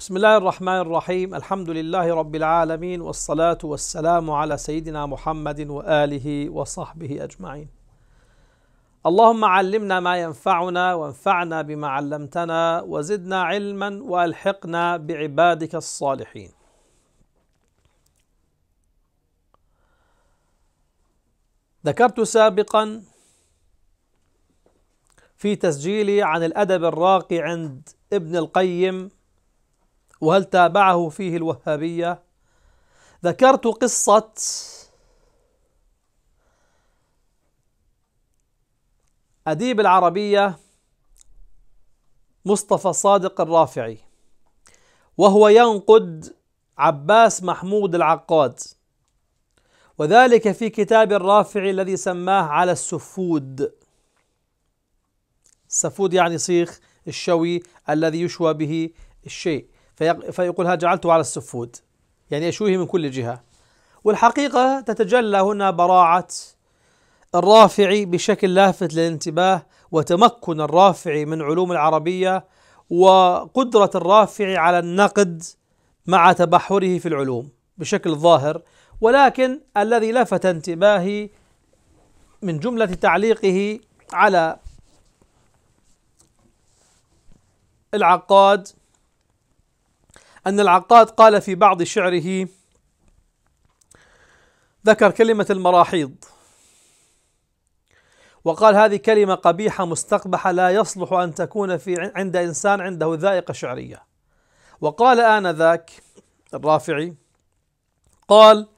بسم الله الرحمن الرحيم الحمد لله رب العالمين والصلاة والسلام على سيدنا محمد وآله وصحبه أجمعين اللهم علمنا ما ينفعنا وانفعنا بما علمتنا وزدنا علما والحقنا بعبادك الصالحين ذكرت سابقا في تسجيلي عن الادب الراقي عند ابن القيم وهل تابعه فيه الوهابية ذكرت قصة أديب العربية مصطفى صادق الرافعي وهو ينقد عباس محمود العقاد وذلك في كتاب الرافعي الذي سماه على السفود السفود يعني صيخ الشوي الذي يشوى به الشيء فيقول ها جعلته على السفود يعني يشويه من كل جهة والحقيقة تتجلى هنا براعة الرافعي بشكل لافت للانتباه وتمكن الرافعي من علوم العربية وقدرة الرافعي على النقد مع تبحره في العلوم بشكل ظاهر ولكن الذي لفت انتباهي من جملة تعليقه على العقاد أن العقاد قال في بعض شعره ذكر كلمة المراحيض وقال هذه كلمة قبيحة مستقبحة لا يصلح أن تكون في عند إنسان عنده ذائقة شعرية وقال آنذاك الرافعي قال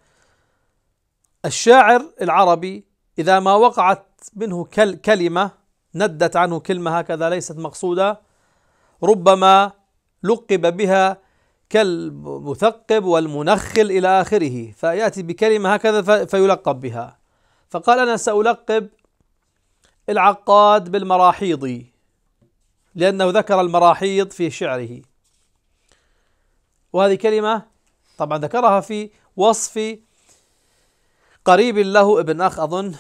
الشاعر العربي إذا ما وقعت منه كل كلمة ندت عنه كلمة هكذا ليست مقصودة ربما لقب بها كالمثقب والمنخل إلى آخره فيأتي بكلمة هكذا فيلقب بها فقال أنا سألقب العقاد بالمراحيض لأنه ذكر المراحيض في شعره وهذه كلمة طبعا ذكرها في وصف قريب له ابن أخ أظن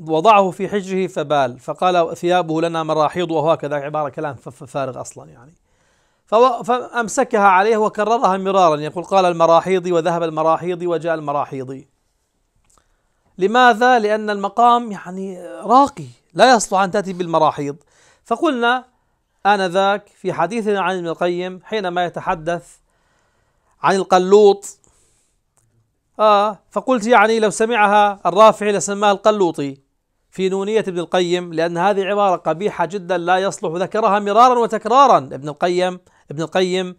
وضعه في حجره فبال فقال ثيابه لنا مراحيض وهو كذا عبارة كلام فارغ أصلا يعني فأمسكها عليه وكررها مرارا يقول قال المراحيضي وذهب المراحيضي وجاء المراحيضي لماذا؟ لأن المقام يعني راقي لا يصلح أن تأتي بالمراحيض فقلنا آنذاك في حديثنا عن ابن القيم حينما يتحدث عن القلوط آه فقلت يعني لو سمعها الرافعي لسماها القلوطي في نونية ابن القيم لأن هذه عبارة قبيحة جدا لا يصلح ذكرها مرارا وتكرارا ابن القيم ابن القيم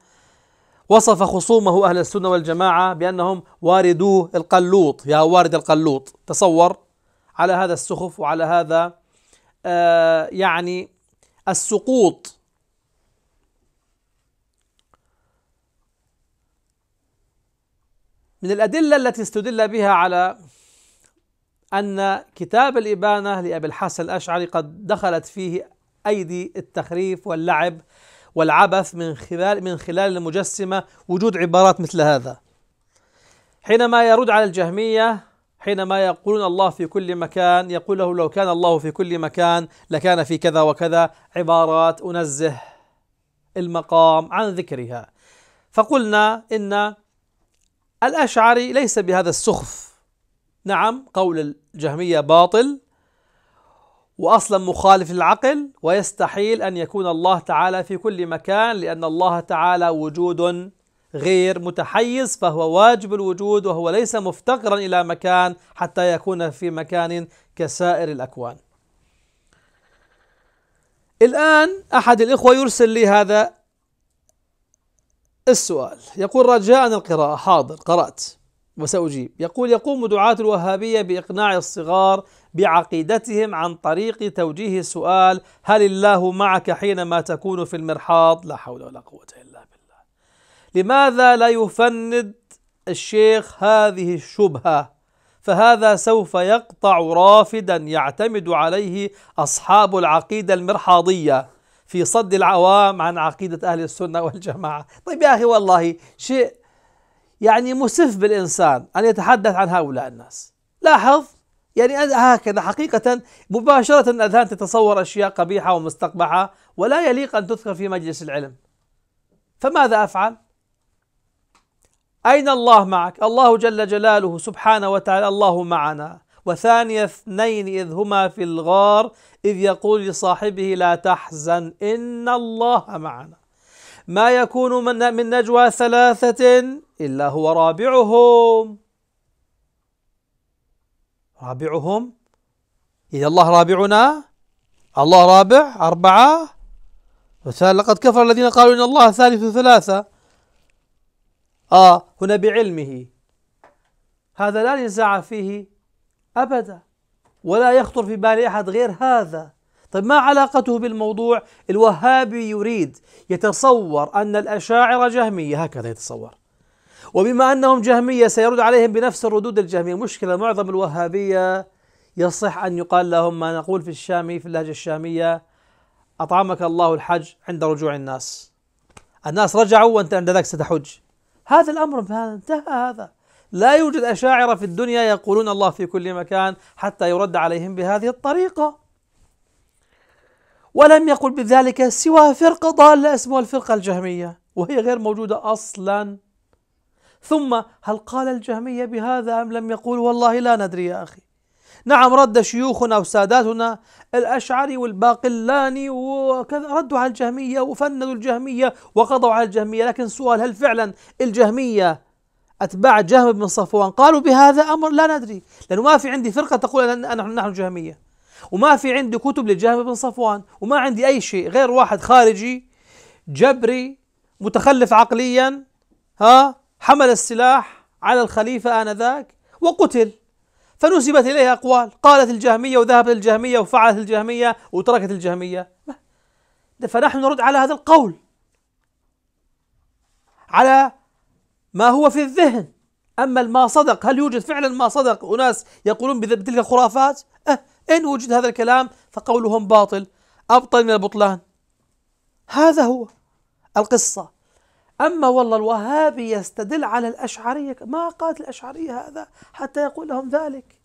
وصف خصومه أهل السنة والجماعة بأنهم واردوه القلوط يا وارد القلوط تصور على هذا السخف وعلى هذا آه يعني السقوط من الأدلة التي استدل بها على أن كتاب الإبانة لأبي الحسن الأشعري قد دخلت فيه أيدي التخريف واللعب والعبث من خلال من خلال المجسمة وجود عبارات مثل هذا حينما يرد على الجهمية حينما يقولون الله في كل مكان يقول له لو كان الله في كل مكان لكان في كذا وكذا عبارات أنزه المقام عن ذكرها فقلنا إن الأشعري ليس بهذا السخف نعم قول الجهمية باطل واصلا مخالف للعقل ويستحيل ان يكون الله تعالى في كل مكان لان الله تعالى وجود غير متحيز فهو واجب الوجود وهو ليس مفتقرا الى مكان حتى يكون في مكان كسائر الاكوان. الان احد الاخوه يرسل لي هذا السؤال يقول رجاء القراءه حاضر قرات وسأجيب يقول يقوم دعاة الوهابية بإقناع الصغار بعقيدتهم عن طريق توجيه السؤال هل الله معك حينما تكون في المرحاض لا حول ولا قوة إلا بالله لماذا لا يفند الشيخ هذه الشبهة فهذا سوف يقطع رافدا يعتمد عليه أصحاب العقيدة المرحاضية في صد العوام عن عقيدة أهل السنة والجماعة طيب يا أخي والله شيء يعني مسف بالإنسان أن يتحدث عن هؤلاء الناس لاحظ يعني هكذا حقيقة مباشرة الأذهان تتصور أشياء قبيحة ومستقبحة ولا يليق أن تذكر في مجلس العلم فماذا أفعل؟ أين الله معك؟ الله جل جلاله سبحانه وتعالى الله معنا وثاني اثنين إذ هما في الغار إذ يقول لصاحبه لا تحزن إن الله معنا ما يكون من من نجوى ثلاثة إلا هو رابعهم رابعهم إذا الله رابعنا الله رابع أربعة لقد كفر الذين قالوا إن الله ثالث ثلاثة آه هنا بعلمه هذا لا نزاع فيه أبدا ولا يخطر في بال أحد غير هذا طيب ما علاقته بالموضوع الوهابي يريد يتصور أن الأشاعرة جهمية هكذا يتصور وبما أنهم جهمية سيرد عليهم بنفس الردود الجهمية مشكلة معظم الوهابية يصح أن يقال لهم ما نقول في الشامي في اللهجة الشامية أطعمك الله الحج عند رجوع الناس الناس رجعوا وأنت عند ذاك ستحج هذا الأمر انتهى هذا لا يوجد أشاعرة في الدنيا يقولون الله في كل مكان حتى يرد عليهم بهذه الطريقة ولم يقل بذلك سوى فرقة ضالة اسمها الفرقة الجهمية وهي غير موجودة أصلا ثم هل قال الجهمية بهذا أم لم يقول والله لا ندري يا أخي نعم رد شيوخنا وساداتنا الأشعري والباقلاني وكذا ردوا على الجهمية وفندوا الجهمية وقضوا على الجهمية لكن سؤال هل فعلا الجهمية أتباع جهم بن صفوان قالوا بهذا أمر لا ندري لأنه ما في عندي فرقة تقول أن نحن جهمية وما في عندي كتب للجهم بن صفوان وما عندي أي شيء غير واحد خارجي جبري متخلف عقليا ها حمل السلاح على الخليفة آنذاك وقتل فنسبت إليه أقوال قالت الجهمية وذهبت الجهمية وفعلت الجهمية وتركت الجهمية فنحن نرد على هذا القول على ما هو في الذهن أما ما صدق هل يوجد فعلا ما صدق أناس يقولون بتلك الخرافات أه إن وجد هذا الكلام فقولهم باطل أبطل من البطلان هذا هو القصة أما والله الوهابي يستدل على الأشعرية ما قالت الأشعرية هذا حتى يقول لهم ذلك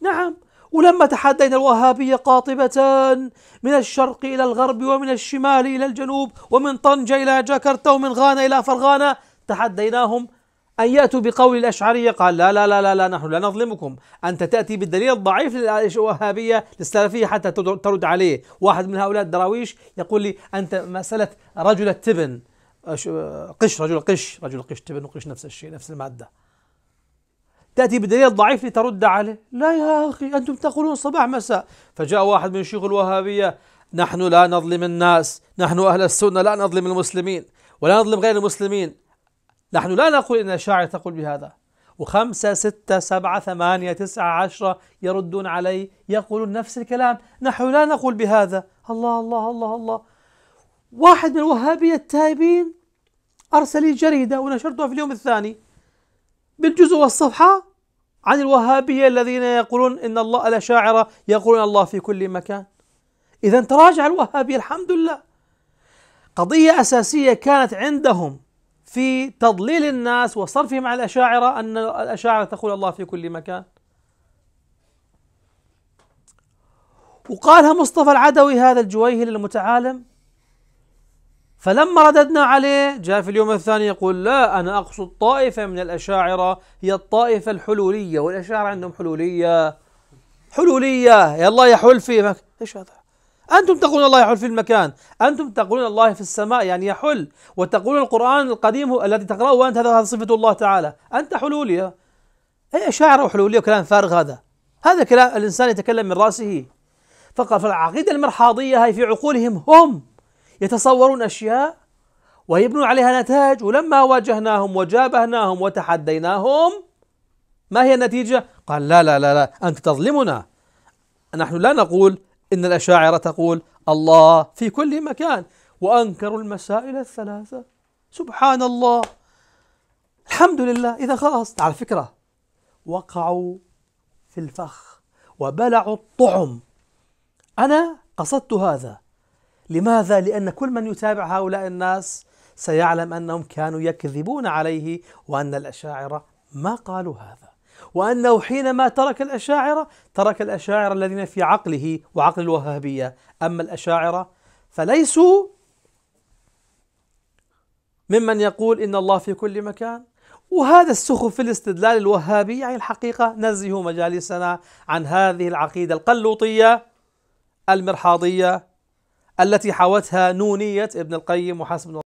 نعم ولما تحدينا الوهابية قاطبة من الشرق إلى الغرب ومن الشمال إلى الجنوب ومن طنجة إلى جاكرتا ومن غانا إلى فرغانا تحديناهم أن يأتوا بقول الأشعرية قال لا لا لا لا, لا نحن لا نظلمكم أنت تأتي بالدليل الضعيف للوهابية للسلفية حتى ترد عليه واحد من هؤلاء الدراويش يقول لي أنت مسألة رجل التبن قش رجل قش رجل قش تبن وقش نفس الشيء نفس المادة تأتي بدليل الضعيف لترد عليه لا يا أخي أنتم تقولون صباح مساء فجاء واحد من شيوخ الوهابية نحن لا نظلم الناس نحن أهل السنة لا نظلم المسلمين ولا نظلم غير المسلمين نحن لا نقول إن الشاعر تقول بهذا وخمسة ستة سبعة ثمانية تسعة عشرة يردون علي يقولون نفس الكلام نحن لا نقول بهذا الله الله الله الله واحد من الوهابية التائبين أرسل لي جريدة ونشرتها في اليوم الثاني بالجزء والصفحة عن الوهابية الذين يقولون إن الله الأشاعرة يقولون الله في كل مكان إذا تراجع الوهابية الحمد لله قضية أساسية كانت عندهم في تضليل الناس وصرفهم على الأشاعرة أن الأشاعرة تقول الله في كل مكان وقالها مصطفى العدوي هذا الجويهلي المتعالم فلما رددنا عليه جاء في اليوم الثاني يقول لا أنا أقصد طائفة من الأشاعرة هي الطائفة الحلولية والأشاعرة عندهم حلولية حلولية يلا يحل في مك... إيش هذا أنتم تقولون الله يحل في المكان أنتم تقولون الله في السماء يعني يحل وتقولون القرآن القديم الذي تقرأه أنت هذا صفة الله تعالى أنت حلولية أي شاعر وحلولية وكلام فارغ هذا هذا كلام الإنسان يتكلم من رأسه فقط فالعقيدة المرحاضية هي في عقولهم هم يتصورون أشياء ويبنون عليها نتائج ولما واجهناهم وجابهناهم وتحديناهم ما هي النتيجة؟ قال لا لا لا لا أنت تظلمنا نحن لا نقول إن الأشاعرة تقول الله في كل مكان وأنكروا المسائل الثلاثة سبحان الله الحمد لله إذا خلاص على فكرة وقعوا في الفخ وبلعوا الطعم أنا قصدت هذا لماذا؟ لأن كل من يتابع هؤلاء الناس سيعلم أنهم كانوا يكذبون عليه وأن الأشاعرة ما قالوا هذا وأنه حينما ترك الأشاعرة ترك الأشاعرة الذين في عقله وعقل الوهابية أما الأشاعرة فليسوا ممن يقول إن الله في كل مكان وهذا السخف في الاستدلال الوهابي يعني الحقيقة نزهوا مجالسنا عن هذه العقيدة القلوطية المرحاضية التي حوتها نونية ابن القيم وحسب